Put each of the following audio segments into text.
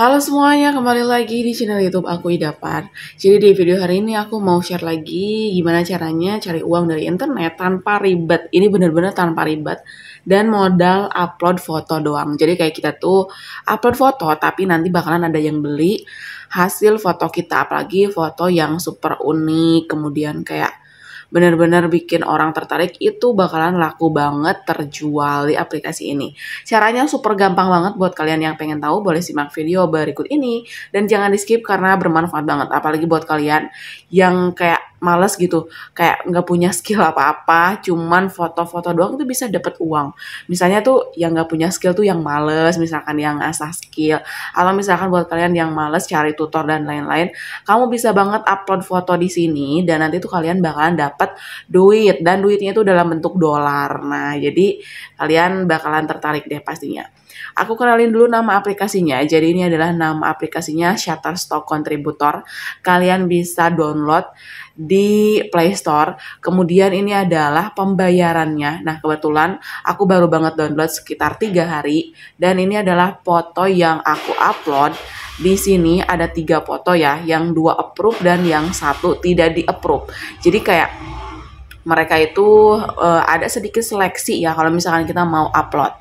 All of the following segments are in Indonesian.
Halo semuanya, kembali lagi di channel YouTube aku Idapar. Jadi di video hari ini aku mau share lagi gimana caranya cari uang dari internet tanpa ribet. Ini bener-bener tanpa ribet dan modal upload foto doang. Jadi kayak kita tuh upload foto tapi nanti bakalan ada yang beli hasil foto kita apalagi foto yang super unik, kemudian kayak benar-benar bikin orang tertarik itu bakalan laku banget terjual di aplikasi ini. Caranya super gampang banget buat kalian yang pengen tahu boleh simak video berikut ini dan jangan di skip karena bermanfaat banget apalagi buat kalian yang kayak males gitu kayak nggak punya skill apa-apa cuman foto-foto doang tuh bisa dapat uang misalnya tuh yang nggak punya skill tuh yang males misalkan yang asah skill atau misalkan buat kalian yang males cari tutor dan lain-lain kamu bisa banget upload foto di sini dan nanti tuh kalian bakalan dapat duit dan duitnya tuh dalam bentuk dolar nah jadi kalian bakalan tertarik deh pastinya Aku kenalin dulu nama aplikasinya. Jadi ini adalah nama aplikasinya Shutterstock Contributor. Kalian bisa download di Play Store. Kemudian ini adalah pembayarannya. Nah, kebetulan aku baru banget download sekitar tiga hari dan ini adalah foto yang aku upload. Di sini ada tiga foto ya, yang dua approve dan yang satu tidak di approve. Jadi kayak mereka itu uh, ada sedikit seleksi ya kalau misalkan kita mau upload.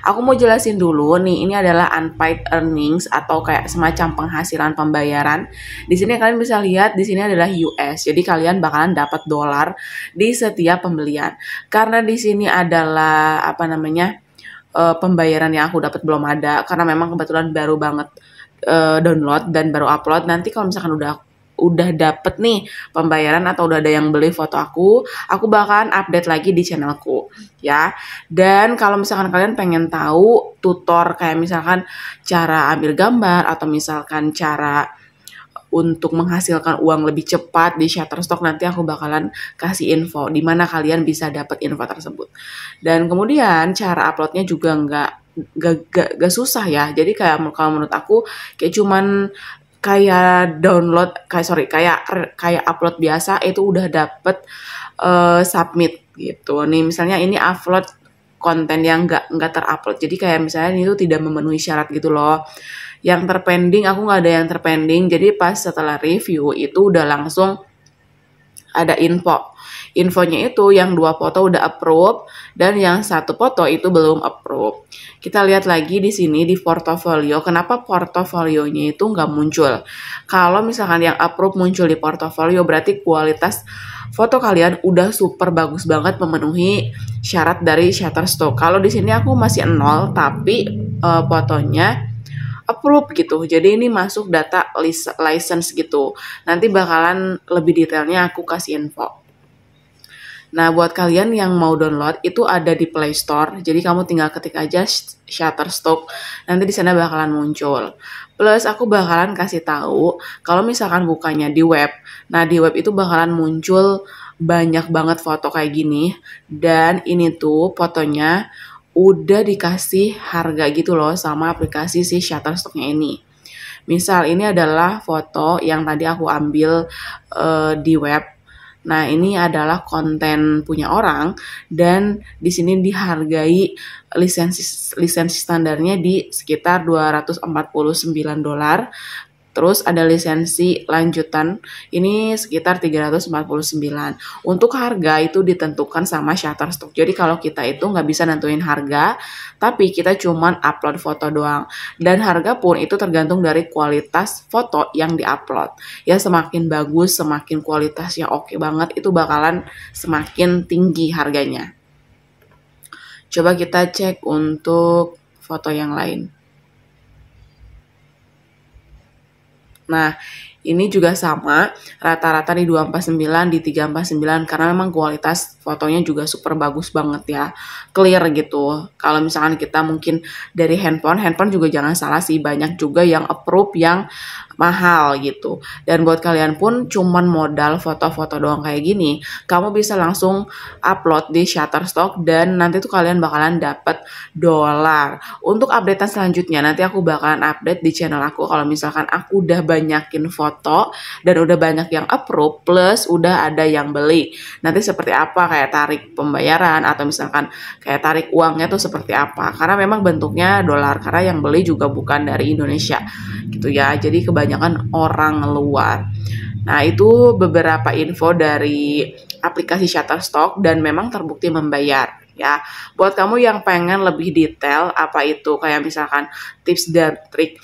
Aku mau jelasin dulu nih, ini adalah unpaid earnings atau kayak semacam penghasilan pembayaran. Di sini kalian bisa lihat di sini adalah US. Jadi kalian bakalan dapat dolar di setiap pembelian. Karena di sini adalah apa namanya? Uh, pembayaran yang aku dapat belum ada karena memang kebetulan baru banget uh, download dan baru upload. Nanti kalau misalkan udah udah dapet nih pembayaran atau udah ada yang beli foto aku, aku bakalan update lagi di channelku ya. Dan kalau misalkan kalian pengen tahu tutor kayak misalkan cara ambil gambar atau misalkan cara untuk menghasilkan uang lebih cepat di Shutterstock nanti aku bakalan kasih info di mana kalian bisa dapat info tersebut. Dan kemudian cara uploadnya juga nggak gak, gak, gak susah ya jadi kayak kalau menurut aku kayak cuman kayak download kayak sorry kayak kayak upload biasa itu udah dapet uh, submit gitu nih misalnya ini upload konten yang nggak nggak terupload jadi kayak misalnya itu tidak memenuhi syarat gitu loh yang terpending aku nggak ada yang terpending jadi pas setelah review itu udah langsung ada info. Infonya itu yang dua foto udah approve dan yang satu foto itu belum approve. Kita lihat lagi di sini di portofolio, kenapa portofolionya itu nggak muncul. Kalau misalkan yang approve muncul di portofolio berarti kualitas foto kalian udah super bagus banget memenuhi syarat dari Shutterstock. Kalau di sini aku masih nol tapi uh, fotonya approve gitu. Jadi ini masuk data license gitu. Nanti bakalan lebih detailnya aku kasih info. Nah, buat kalian yang mau download itu ada di Play Store. Jadi kamu tinggal ketik aja Shutterstock. Nanti di sana bakalan muncul. Plus aku bakalan kasih tahu kalau misalkan bukanya di web. Nah, di web itu bakalan muncul banyak banget foto kayak gini dan ini tuh fotonya udah dikasih harga gitu loh sama aplikasi si Shutterstocknya ini. Misal ini adalah foto yang tadi aku ambil uh, di web. Nah ini adalah konten punya orang dan di sini dihargai lisensi lisensi standarnya di sekitar 249 dolar Terus ada lisensi lanjutan ini sekitar 349. Untuk harga itu ditentukan sama Shutterstock. Jadi kalau kita itu nggak bisa nentuin harga, tapi kita cuman upload foto doang. Dan harga pun itu tergantung dari kualitas foto yang diupload. Ya semakin bagus, semakin kualitasnya oke banget, itu bakalan semakin tinggi harganya. Coba kita cek untuk foto yang lain. Nah, Ini juga sama, rata-rata di 249, di 349, karena memang kualitas fotonya juga super bagus banget ya. Clear gitu. Kalau misalkan kita mungkin dari handphone, handphone juga jangan salah sih, banyak juga yang approve yang mahal gitu. Dan buat kalian pun cuman modal foto-foto doang kayak gini, kamu bisa langsung upload di Shutterstock dan nanti tuh kalian bakalan dapat dolar. Untuk updatean selanjutnya nanti aku bakalan update di channel aku kalau misalkan aku udah banyakin foto foto dan udah banyak yang approve plus udah ada yang beli. Nanti seperti apa kayak tarik pembayaran atau misalkan kayak tarik uangnya tuh seperti apa. Karena memang bentuknya dolar karena yang beli juga bukan dari Indonesia gitu ya. Jadi kebanyakan orang luar. Nah, itu beberapa info dari aplikasi Shutterstock dan memang terbukti membayar ya. Buat kamu yang pengen lebih detail apa itu kayak misalkan tips dan trik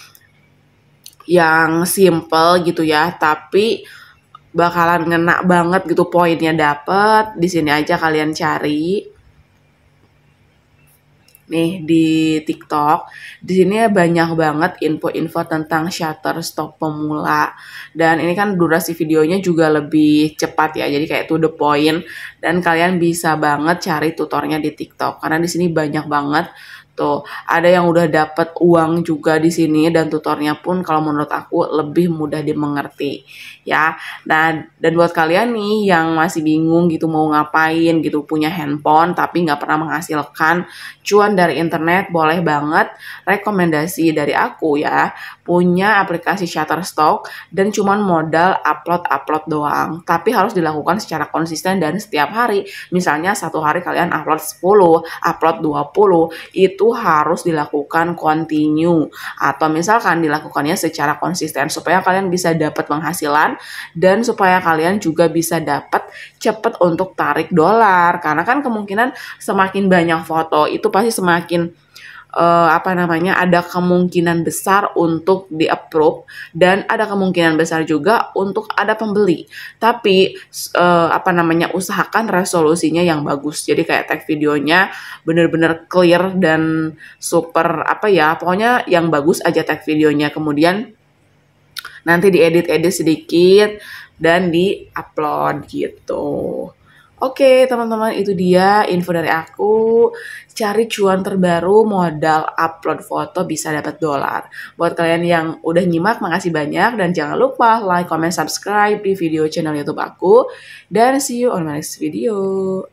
yang simple gitu ya, tapi bakalan ngena banget gitu poinnya dapet. Di sini aja kalian cari. Nih di TikTok, di sini banyak banget info-info tentang Shutterstock pemula. Dan ini kan durasi videonya juga lebih cepat ya, jadi kayak to the point. Dan kalian bisa banget cari tutornya di TikTok karena di sini banyak banget gitu. Ada yang udah dapat uang juga di sini dan tutornya pun kalau menurut aku lebih mudah dimengerti ya. Nah, dan buat kalian nih yang masih bingung gitu mau ngapain gitu punya handphone tapi nggak pernah menghasilkan cuan dari internet boleh banget rekomendasi dari aku ya. Punya aplikasi Shutterstock dan cuman modal upload-upload doang. Tapi harus dilakukan secara konsisten dan setiap hari. Misalnya satu hari kalian upload 10, upload 20, itu harus dilakukan continue atau misalkan dilakukannya secara konsisten supaya kalian bisa dapat penghasilan dan supaya kalian juga bisa dapat cepat untuk tarik dolar karena kan kemungkinan semakin banyak foto itu pasti semakin uh, apa namanya ada kemungkinan besar untuk di approve dan ada kemungkinan besar juga untuk ada pembeli tapi uh, apa namanya usahakan resolusinya yang bagus jadi kayak tag videonya bener-bener clear dan super apa ya pokoknya yang bagus aja tag videonya kemudian nanti diedit-edit sedikit dan di-upload gitu. Oke teman-teman itu dia info dari aku Cari cuan terbaru modal upload foto bisa dapat dolar Buat kalian yang udah nyimak makasih banyak Dan jangan lupa like, comment, subscribe di video channel youtube aku Dan see you on my next video